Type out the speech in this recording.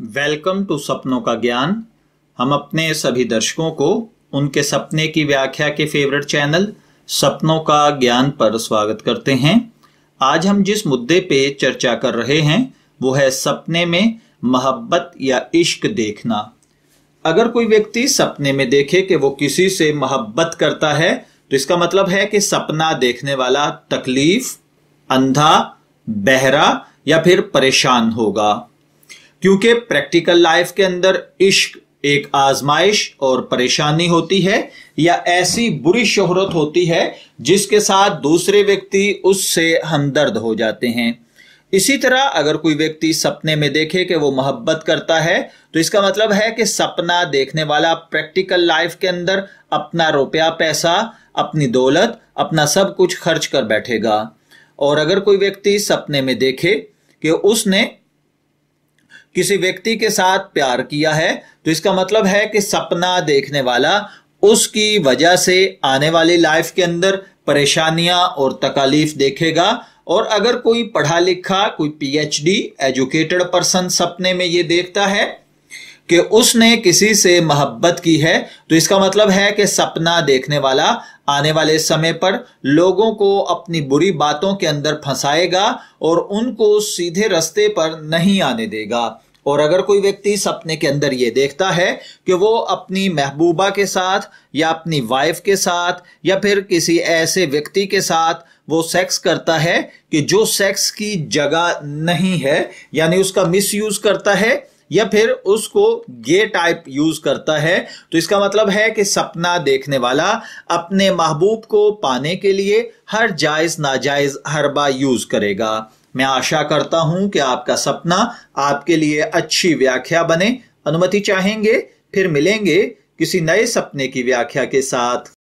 welcome to सपनों का ज्ञान हम अपने सभी दर्शकों को उनके सपने की व्याख्या के फेवरेट चैनल सपनों का ज्ञान पर स्वागत करते हैं आज हम जिस मुद्दे पे चर्चा कर रहे हैं वो है सपने में मोहब्बत या इश्क देखना अगर कोई व्यक्ति सपने में देखे कि वो किसी से मोहब्बत करता है तो इसका मतलब है कि सपना देखने वाला तकलीफ अंधा बहरा या फिर परेशान होगा क्योंकि प्रैक्टिकल लाइफ के अंदर इश्क एक आजमाइश और परेशानी होती है या ऐसी बुरी शोहरत होती है जिसके साथ दूसरे व्यक्ति उससे हमदर्द हो जाते हैं इसी तरह अगर कोई व्यक्ति सपने में देखे कि वो मोहब्बत करता है तो इसका मतलब है कि सपना देखने वाला प्रैक्टिकल लाइफ के अंदर अपना रुपया पैसा अपनी दौलत अपना सब कुछ खर्च कर बैठेगा और अगर कोई व्यक्ति सपने में देखे कि उसने किसी व्यक्ति के साथ प्यार किया है तो इसका मतलब है कि सपना देखने वाला उसकी वजह से आने वाली लाइफ के अंदर परेशानियां और तकालीफ देखेगा और अगर कोई पढ़ा लिखा कोई पीएचडी एजुकेटेड पर्सन सपने में ये देखता है कि उसने किसी से मोहब्बत की है तो इसका मतलब है कि सपना देखने वाला आने वाले समय पर लोगों को अपनी बुरी बातों के अंदर फंसाएगा और उनको सीधे रास्ते पर नहीं आने देगा और अगर कोई व्यक्ति सपने के अंदर ये देखता है कि वो अपनी महबूबा के साथ या अपनी वाइफ के साथ या फिर किसी ऐसे व्यक्ति के साथ वो सेक्स करता है कि जो सेक्स की जगह नहीं है यानी उसका मिसयूज करता है या फिर उसको गे टाइप यूज करता है तो इसका मतलब है कि सपना देखने वाला अपने महबूब को पाने के लिए हर जायज नाजायज हरबा यूज करेगा मैं आशा करता हूं कि आपका सपना आपके लिए अच्छी व्याख्या बने अनुमति चाहेंगे फिर मिलेंगे किसी नए सपने की व्याख्या के साथ